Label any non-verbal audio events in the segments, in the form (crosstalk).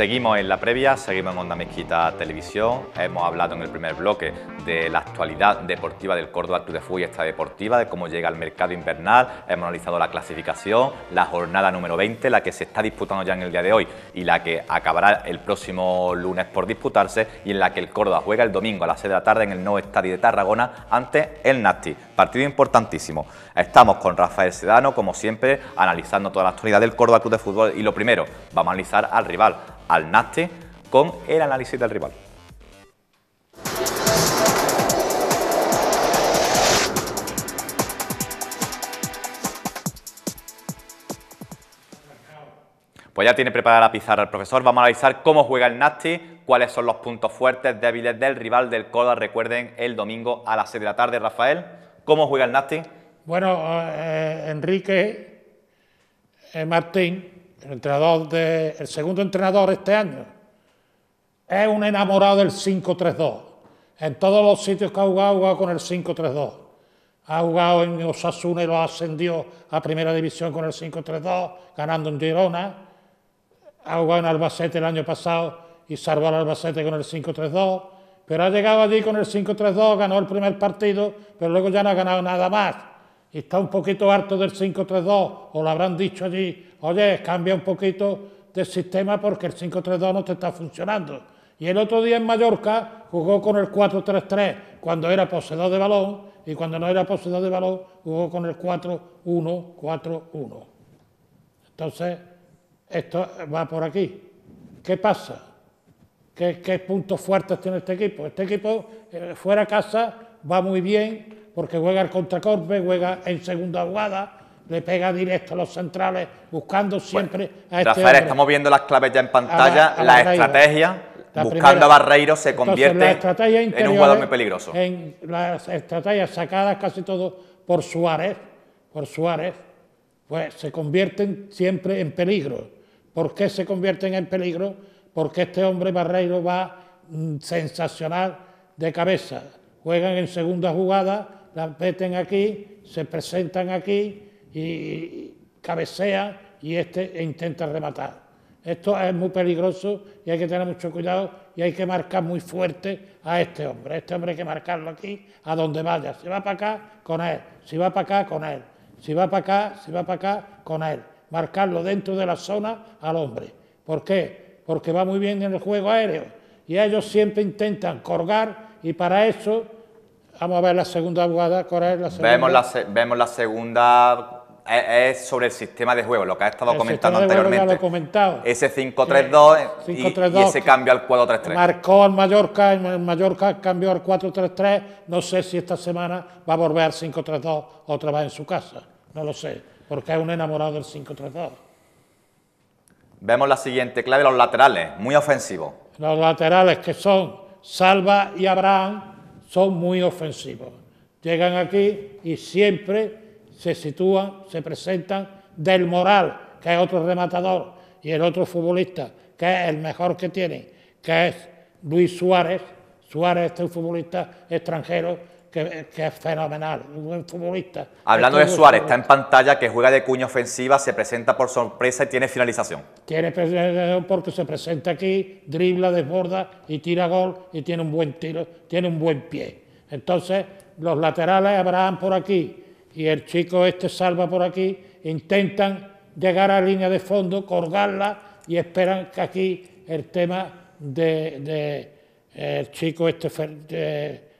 Seguimos en la previa, seguimos en Onda Mezquita Televisión. Hemos hablado en el primer bloque de la actualidad deportiva del Córdoba Club de Fútbol y esta deportiva, de cómo llega al mercado invernal. Hemos analizado la clasificación, la jornada número 20, la que se está disputando ya en el día de hoy y la que acabará el próximo lunes por disputarse y en la que el Córdoba juega el domingo a las 6 de la tarde en el nuevo estadio de Tarragona ante el Nasti. Partido importantísimo. Estamos con Rafael Sedano, como siempre, analizando toda la actualidad del Córdoba Club de Fútbol y lo primero, vamos a analizar al rival al NASTE con el análisis del rival. Pues ya tiene preparada la pizarra el profesor. Vamos a analizar cómo juega el Nasti, cuáles son los puntos fuertes, débiles del rival del Coda. Recuerden, el domingo a las 7 de la tarde, Rafael. ¿Cómo juega el Nasti? Bueno, eh, eh, Enrique eh, Martín el entrenador de, el segundo entrenador este año, es un enamorado del 5-3-2. En todos los sitios que ha jugado, ha jugado con el 5-3-2. Ha jugado en Osasuna y lo ascendió a primera división con el 5-3-2, ganando en Girona. Ha jugado en Albacete el año pasado y salvó al Albacete con el 5-3-2. Pero ha llegado allí con el 5-3-2, ganó el primer partido, pero luego ya no ha ganado nada más está un poquito harto del 5-3-2... o lo habrán dicho allí, oye, cambia un poquito de sistema porque el 5-3-2 no te está funcionando. Y el otro día en Mallorca jugó con el 4-3-3 cuando era poseedor de balón y cuando no era poseedor de balón jugó con el 4-1-4-1. Entonces, esto va por aquí. ¿Qué pasa? ¿Qué, puntos fuertes tiene este equipo? Este equipo eh, fuera fuera casa va muy bien, porque juega el contracorpe, juega en segunda jugada, le pega directo a los centrales, buscando siempre a este hombre. estamos viendo las claves ya en pantalla, la, estrategia, buscando a Barreiro se convierte en un jugador muy peligroso. En las estrategias sacadas casi todo por Suárez, por Suárez, pues se convierten siempre en peligro. ¿Por qué se convierten en peligro? Porque este hombre Barreiro va mm, sensacional de cabeza. Juegan en segunda jugada, ...la meten aquí, se presentan aquí y, cabecea y este intenta rematar. Esto es muy peligroso y hay que tener mucho cuidado y hay que marcar muy fuerte a este hombre. Este hombre hay que marcarlo aquí, a donde vaya. Si va para acá, con él. Si va para acá, con él. Si va para acá, si va para acá, con él. Marcarlo dentro de la zona al hombre. ¿Por qué? Porque va muy bien en el juego aéreo. Y ellos siempre intentan colgar y para eso Vamos a ver la segunda jugada, La segunda. Vemos, la, vemos la segunda. Es, sobre el sistema de juego, lo que ha estado comentando anteriormente. lo comentado. Ese 5-3-2 eh, y, y, ese cambio al 4-3-3. Marcó al Mallorca, el Mallorca cambió al 4-3-3. No sé si esta semana va a volver al 5-3-2 otra vez en su casa. No lo sé, porque es un enamorado del 5-3-2. Vemos la siguiente clave, los laterales, muy ofensivos. Los laterales que son Salva y Abraham son muy ofensivos. Llegan aquí y siempre se sitúan, se presentan del moral, que es otro rematador, y el otro futbolista, que es el mejor que tienen, que es Luis Suárez. Suárez es este un futbolista extranjero que, es fenomenal, un buen futbolista. Hablando de Suárez, está en pantalla que juega de cuña ofensiva, se presenta por sorpresa y tiene finalización. Tiene porque se presenta aquí, dribla, desborda y tira gol y tiene un buen tiro, tiene un buen pie. Entonces, los laterales, Abraham por aquí y el chico este salva por aquí, intentan llegar a la línea de fondo, colgarla y esperan que aquí el tema de, eh, el chico este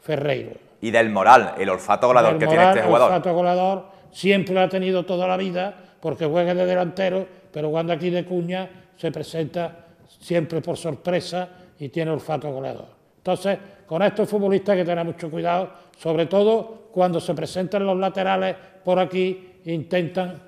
Ferreiro y del moral, el olfato goleador que tiene este jugador. El olfato goleador siempre lo ha tenido toda la vida, porque juega de delantero, pero cuando aquí de cuña se presenta siempre por sorpresa y tiene olfato goleador. Entonces, con estos futbolistas hay que tener mucho cuidado, sobre todo cuando se presentan los laterales por aquí, intentan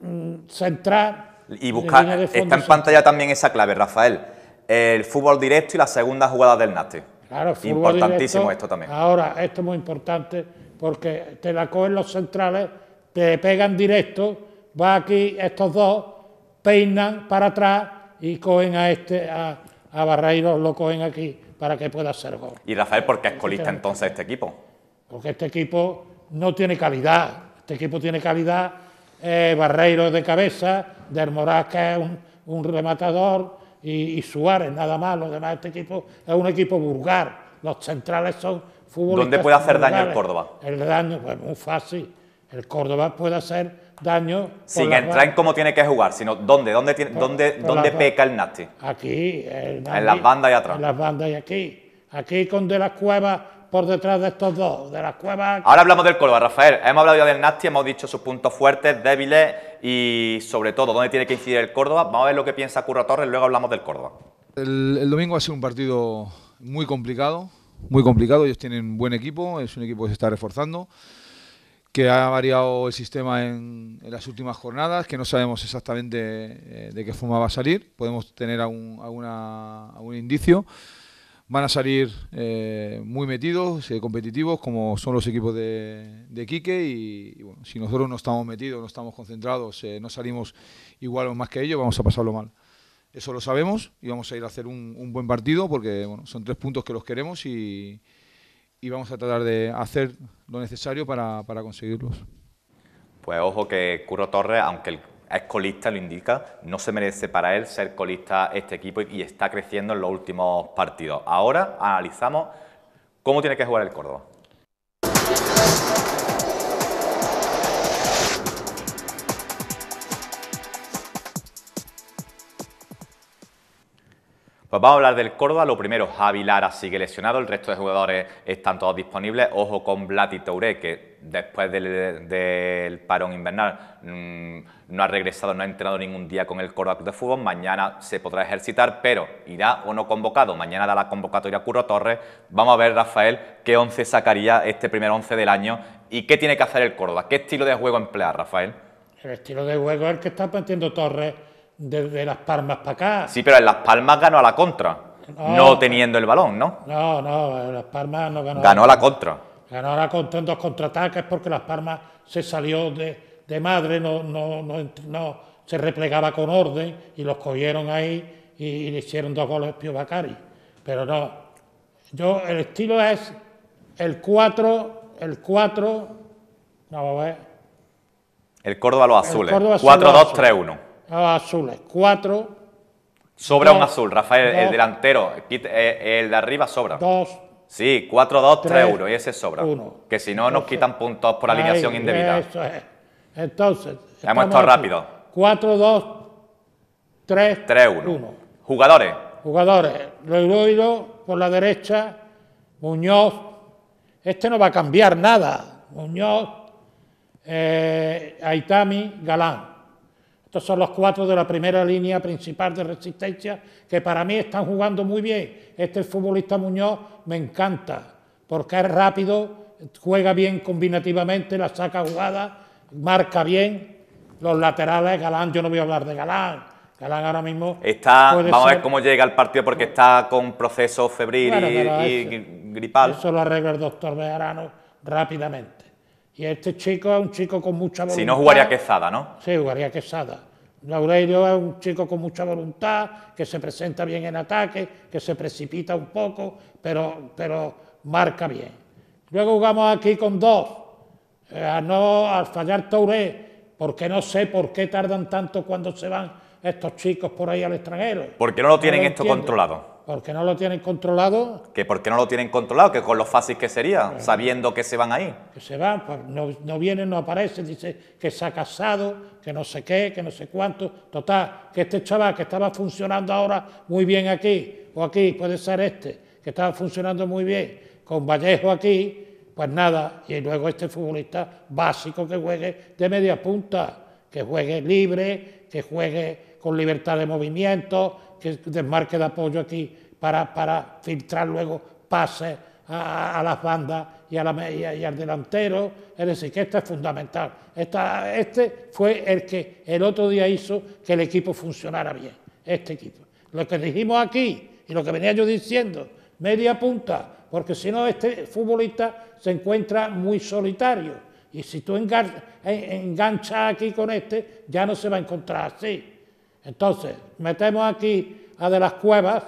mm, centrar. Y buscar, está en pantalla también esa clave, Rafael, el fútbol directo y la segunda jugada del Nate. Claro, Importantísimo esto también. Ahora, esto es muy importante porque te la cogen los centrales, te pegan directo, va aquí estos dos, peinan para atrás y cogen a este, a, Barreiro, lo cogen aquí para que pueda hacer gol. ¿Y Rafael por qué es colista entonces este equipo? Porque este equipo no tiene calidad. Este equipo tiene calidad. Eh, Barreiro de cabeza, Del Moraz, que es un rematador, y, Suárez, nada más. Los demás, este equipo es un equipo vulgar. Los centrales son futbolistas. ¿Dónde puede hacer daño el Córdoba? El daño, pues muy fácil. El Córdoba puede hacer daño. Sin entrar en cómo tiene que jugar, sino dónde, dónde, dónde, dónde peca el Nasti. Aquí, en las bandas y atrás. En las bandas y aquí. Aquí con De las Cuevas por detrás de estos dos, de las cuevas. Ahora hablamos del Córdoba, Rafael. Hemos hablado ya del Nasti, hemos dicho sus puntos fuertes, débiles y sobre todo dónde tiene que incidir el Córdoba. Vamos a ver lo que piensa Curro Torres, luego hablamos del Córdoba. El, domingo ha sido un partido muy complicado, muy complicado. Ellos tienen un buen equipo, es un equipo que se está reforzando que ha variado el sistema en, las últimas jornadas, que no sabemos exactamente eh, de, qué forma va a salir, podemos tener algún indicio, van a salir eh, muy metidos, eh, competitivos, como son los equipos de, de Quique. Y, bueno, si nosotros no estamos metidos, no estamos concentrados, eh, no salimos igual o más que ellos, vamos a pasarlo mal. Eso lo sabemos y vamos a ir a hacer un, buen partido porque bueno, son tres puntos que los queremos y, y, vamos a tratar de hacer lo necesario para, conseguirlos. Pues ojo que Curro Torres, aunque el es colista, lo indica, no se merece para él ser colista este equipo y está creciendo en los últimos partidos. Ahora analizamos cómo tiene que jugar el Córdoba. Pues vamos a hablar del Córdoba. Lo primero, Javi Lara sigue lesionado, el resto de jugadores están todos disponibles. Ojo con Blati Touré, que después del, parón invernal mm, no ha regresado, no ha entrenado ningún día con el Córdoba de Fútbol. Mañana se podrá ejercitar, pero irá o no convocado. Mañana da la convocatoria Curro Torres. Vamos a ver, Rafael, qué once sacaría este primer once del año y qué tiene que hacer el Córdoba. ¿Qué estilo de juego emplea, Rafael? El estilo de juego es el que está planteando Torres desde Las Palmas para acá. Sí, pero en Las Palmas ganó a la contra, no, teniendo el balón, ¿no? No, no, en Las Palmas no ganó. Ganó a la contra. Ganó a la contra en dos contraataques porque Las Palmas se salió de, madre, no, no, no, se replegaba con orden y los cogieron ahí y, le hicieron dos goles Pio Bacari. Pero no, yo, el estilo es el 4, el 4, vamos a ver. El Córdoba los azules, 4-2-3-1. Ah, azules, cuatro. Sobra un azul, Rafael, el delantero, eh, el de arriba sobra. Dos. Sí, Cuatro, dos, tres, uno. y ese sobra. Uno. Que si no nos quitan puntos por alineación indebida. Eso es. Entonces. Hemos estado rápido. Cuatro, dos, tres, tres 1. Jugadores. Jugadores. Loiroido por la derecha, Muñoz. Este no va a cambiar nada. Muñoz, eh, Aitami, Galán. Estos son los cuatro de la primera línea principal de resistencia que para mí están jugando muy bien. Este futbolista Muñoz me encanta porque es rápido, juega bien combinativamente, la saca jugada, marca bien. Los laterales, Galán, yo no voy a hablar de Galán. Galán ahora mismo. Está, vamos a ver cómo llega al partido porque está con proceso febril y, gripado. gripal. Eso lo arregla el doctor Bejarano rápidamente. Y este chico es un chico con mucha voluntad. Si no, jugaría Quesada, ¿no? Sí, jugaría Quesada. Laurelio es un chico con mucha voluntad, que se presenta bien en ataque, que se precipita un poco, pero, pero marca bien. Luego jugamos aquí con dos, eh, no, al fallar Touré, porque no sé por qué tardan tanto cuando se van estos chicos por ahí al extranjero. Porque no lo tienen esto controlado. Porque no lo tienen controlado. Que qué no lo tienen controlado, que con lo fácil que sería, sabiendo que se van ahí. Que se van, pues no, no, vienen, no aparecen, dice que se ha casado, que no sé qué, que no sé cuánto. Total, que este chaval que estaba funcionando ahora muy bien aquí, o aquí, puede ser este, que estaba funcionando muy bien, con Vallejo aquí, pues nada, y luego este futbolista básico que juegue de media punta, que juegue libre, que juegue con libertad de movimiento, que desmarque de apoyo aquí para, filtrar luego pases a, las bandas y, a la, y, y, al delantero. Es decir, que esto es fundamental. Esta, este fue el que el otro día hizo que el equipo funcionara bien, este equipo. Lo que dijimos aquí y lo que venía yo diciendo, media punta, porque si no este futbolista se encuentra muy solitario. Y si tú enganchas aquí con este, ya no se va a encontrar así. Entonces, metemos aquí a de las cuevas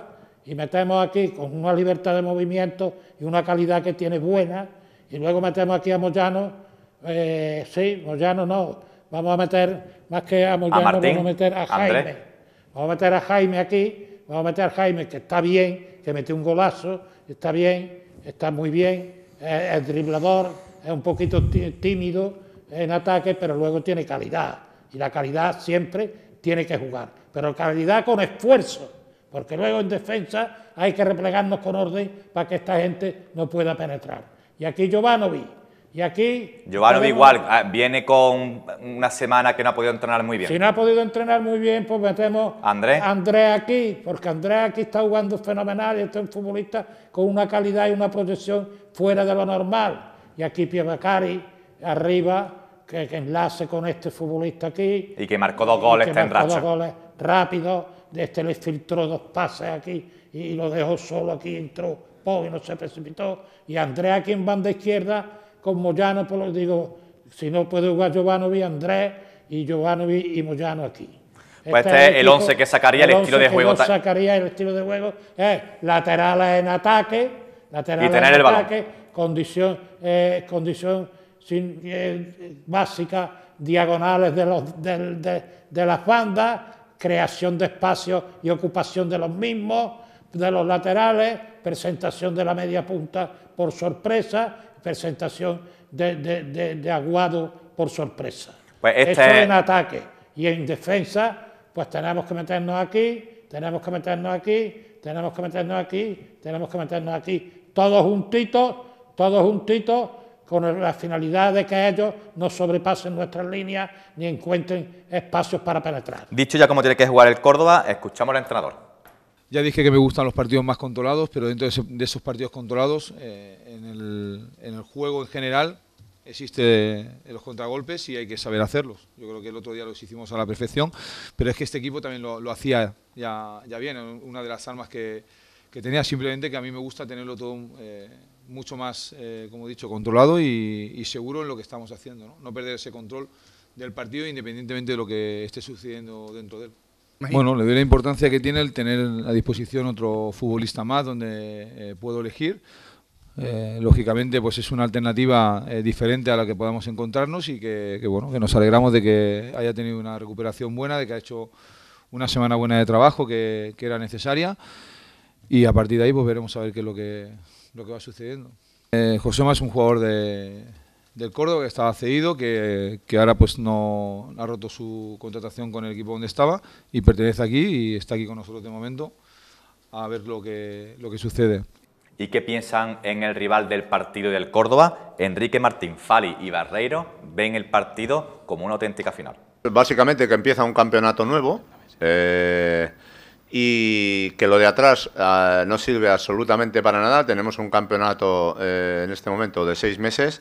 y metemos aquí con una libertad de movimiento y una calidad que tiene buena, y luego metemos aquí a Moyano, eh, sí, Moyano no, vamos a meter, más que a Moyano, vamos a meter a Jaime. Vamos a meter a Jaime aquí, vamos a meter a Jaime, que está bien, que metió un golazo, está bien, está muy bien, es driblador, es un poquito tímido en ataque, pero luego tiene calidad, y la calidad siempre tiene que jugar, pero calidad con esfuerzo, porque luego en defensa hay que replegarnos con orden para que esta gente no pueda penetrar. Y aquí Giovanovi, y aquí... Giovanovi igual, ah, viene con una semana que no ha podido entrenar muy bien. Si no ha podido entrenar muy bien, pues metemos Andrés aquí, porque Andrés aquí está jugando fenomenal y este es un futbolista con una calidad y una proyección fuera de lo normal. Y aquí Pievacari, arriba, que, enlace con este futbolista aquí. Y que marcó dos goles, que marcó dos goles rápidos, de este le filtró dos pases aquí y lo dejó solo aquí, entró Pog y no se precipitó. Y Andrés aquí en banda izquierda, con Moyano, por pues lo digo, si no puede jugar Giovanni Andrés y Giovanni y Moyano aquí. Pues este, este es el 11 que sacaría el, estilo de juego. Que sacaría el estilo de juego es laterales en ataque, laterales en ataque, condición, eh, condición eh, básicas, diagonales de, los, las bandas, creación de espacios y ocupación de los mismos, de los laterales, presentación de la media punta por sorpresa, presentación de, aguado por sorpresa. Pues este... Esto en ataque y en defensa, pues tenemos que meternos aquí, tenemos que meternos aquí, tenemos que meternos aquí, tenemos que meternos aquí, todos juntitos, todos juntitos con la finalidad de que ellos no sobrepasen nuestras líneas ni encuentren espacios para penetrar. Dicho ya cómo tiene que jugar el Córdoba, escuchamos al entrenador. Ya dije que me gustan los partidos más controlados, pero dentro de, esos partidos controlados, eh, en, el, juego en general, existen los contragolpes y hay que saber hacerlos. Yo creo que el otro día los hicimos a la perfección, pero es que este equipo también lo, hacía ya, bien, una de las armas que, tenía, simplemente que a mí me gusta tenerlo todo eh, mucho más, eh, como he dicho, controlado y, seguro en lo que estamos haciendo. ¿no? perder ese control del partido independientemente de lo que esté sucediendo dentro de él. Bueno, le doy la importancia que tiene el tener a disposición otro futbolista más donde eh, puedo elegir. Eh, lógicamente, pues es una alternativa diferente a la que podamos encontrarnos y que, bueno, que nos alegramos de que haya tenido una recuperación buena, de que ha hecho una semana buena de trabajo que, que era necesaria y a partir de ahí pues veremos a ver qué es lo que lo que va sucediendo. Eh, José es un jugador de, del Córdoba que estaba cedido, que, que, ahora pues no ha roto su contratación con el equipo donde estaba y pertenece aquí y está aquí con nosotros de momento a ver lo que, lo que sucede. ¿Y qué piensan en el rival del partido del Córdoba? Enrique Martín, Fali y Barreiro ven el partido como una auténtica final. Básicamente que empieza un campeonato nuevo. Eh, y que lo de atrás ah, no sirve absolutamente para nada. Tenemos un campeonato eh, en este momento de seis meses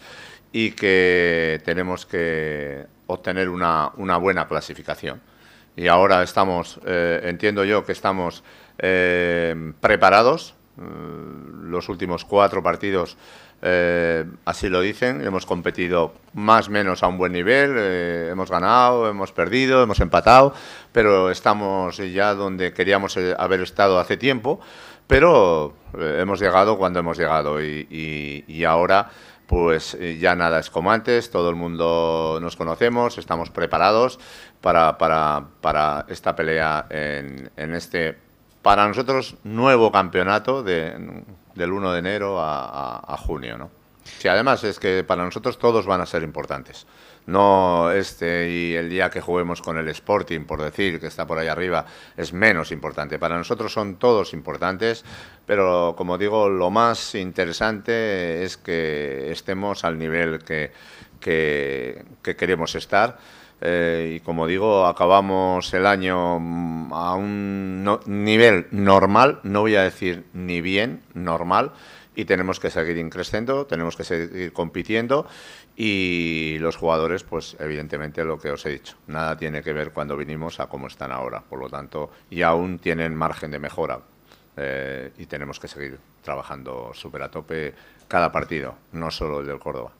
y que tenemos que obtener una, una buena clasificación. Y ahora estamos, eh, entiendo yo que estamos eh, preparados. los últimos cuatro partidos eh, así lo dicen, hemos competido más o menos a un buen nivel, eh, hemos ganado, hemos perdido, hemos empatado, pero estamos ya donde queríamos eh, haber estado hace tiempo, pero hemos llegado cuando hemos llegado y, ahora pues ya nada es como antes, todo el mundo nos conocemos, estamos preparados para, esta pelea en este, para nosotros, nuevo campeonato de del 1 de enero a, junio. ¿no? además es que para nosotros todos van a ser importantes. No este y el día que juguemos con el Sporting, por decir, que está por ahí arriba, es menos importante. Para nosotros son todos importantes, pero como digo, lo más interesante es que estemos al nivel que, que queremos estar eh, y como digo, acabamos el año mm, a un nivel normal, no voy a decir ni bien, normal, y tenemos que seguir creciendo, tenemos que seguir compitiendo y los jugadores, pues evidentemente lo que os he dicho, nada tiene que ver cuando vinimos a cómo están ahora, por lo tanto, y aún tienen margen de mejora eh, y tenemos que seguir trabajando súper a tope cada partido, no solo el del Córdoba.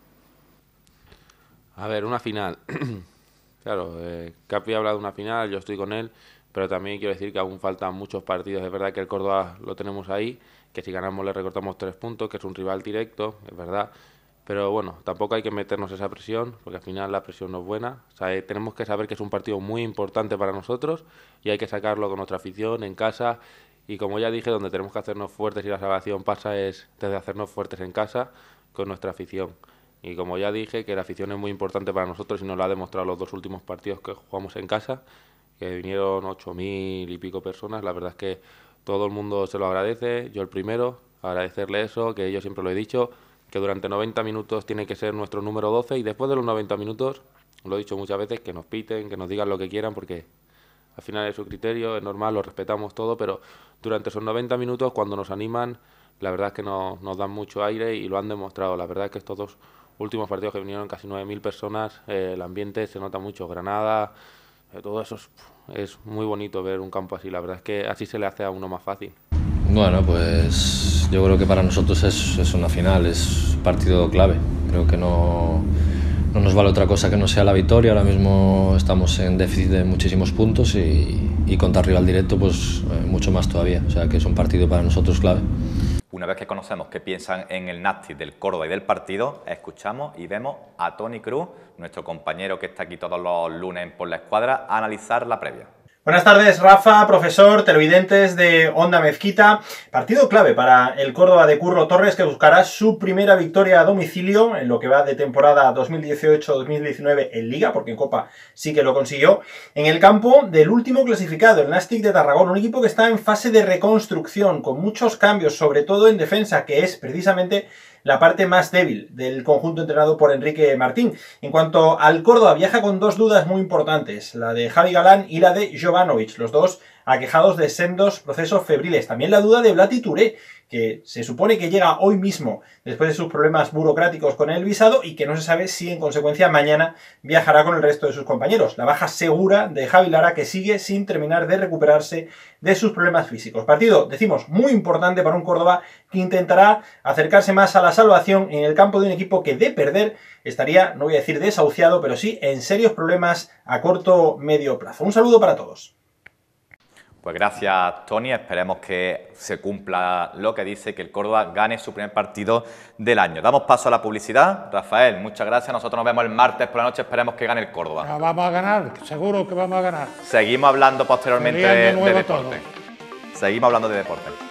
A ver, una final. (clears throat) Claro, eh, ha hablado de una final, yo estoy con él, pero también quiero decir que aún faltan muchos partidos. Es verdad que el Córdoba lo tenemos ahí, que si ganamos le recortamos tres puntos, que es un rival directo, es verdad. Pero bueno, tampoco hay que meternos esa presión, porque al final la presión no es buena. Eh, tenemos que saber que es un partido muy importante para nosotros y hay que sacarlo con nuestra afición, en casa. Y como ya dije, donde tenemos que hacernos fuertes y la salvación pasa es desde hacernos fuertes en casa con nuestra afición. Y como ya dije, que la afición es muy importante para nosotros y nos lo ha demostrado los dos últimos partidos que jugamos en casa, que vinieron ocho mil y pico personas. La verdad es que todo el mundo se lo agradece, yo el primero, agradecerle eso, que yo siempre lo he dicho, que durante 90 minutos tiene que ser nuestro número 12 y después de los 90 minutos, lo he dicho muchas veces, que nos piten, que nos digan lo que quieran porque al final es su criterio, es normal, lo respetamos todo, pero durante esos 90 minutos cuando nos animan, la verdad es que nos, nos dan mucho aire y lo han demostrado. La verdad es que estos dos últimos partidos que vinieron casi 9.000 personas, eh, el ambiente se nota mucho, Granada, eh, todo eso es, muy bonito ver un campo así, la verdad es que así se le hace a uno más fácil. Bueno, pues yo creo que para nosotros es, una final, es partido clave, creo que no, no, nos vale otra cosa que no sea la victoria, ahora mismo estamos en déficit de muchísimos puntos y, y contra rival directo pues eh, mucho más todavía, o sea que es un partido para nosotros clave. Una vez que conocemos qué piensan en el NASTI del Córdoba y del partido, escuchamos y vemos a Tony Cruz, nuestro compañero que está aquí todos los lunes por la escuadra, analizar la previa. Buenas tardes, Rafa, profesor, televidentes de Onda Mezquita. Partido clave para el Córdoba de Curro Torres, que buscará su primera victoria a domicilio en lo que va de temporada 2018-2019 en Liga, porque en Copa sí que lo consiguió, en el campo del último clasificado, el Nastic de Tarragón, un equipo que está en fase de reconstrucción, con muchos cambios, sobre todo en defensa, que es precisamente la parte más débil del conjunto entrenado por Enrique Martín. En cuanto al Córdoba, viaja con dos dudas muy importantes, la de Javi Galán y la de Jovanovic, los dos aquejados de sendos procesos febriles. También la duda de Blati Touré, que se supone que llega hoy mismo después de sus problemas burocráticos con el visado y que no se sabe si en consecuencia mañana viajará con el resto de sus compañeros. La baja segura de Javi Lara que sigue sin terminar de recuperarse de sus problemas físicos. Partido, decimos, muy importante para un Córdoba que intentará acercarse más a la salvación en el campo de un equipo que de perder estaría, no voy a decir desahuciado, pero sí en serios problemas a corto medio plazo. Un saludo para todos. Pues gracias, Tony. Esperemos que se cumpla lo que dice, que el Córdoba gane su primer partido del año. Damos paso a la publicidad. Rafael, muchas gracias. Nosotros nos vemos el martes por la noche. Esperemos que gane el Córdoba. Ah, vamos a ganar, seguro que vamos a ganar. Seguimos hablando posteriormente de, deporte. Seguimos hablando de deporte.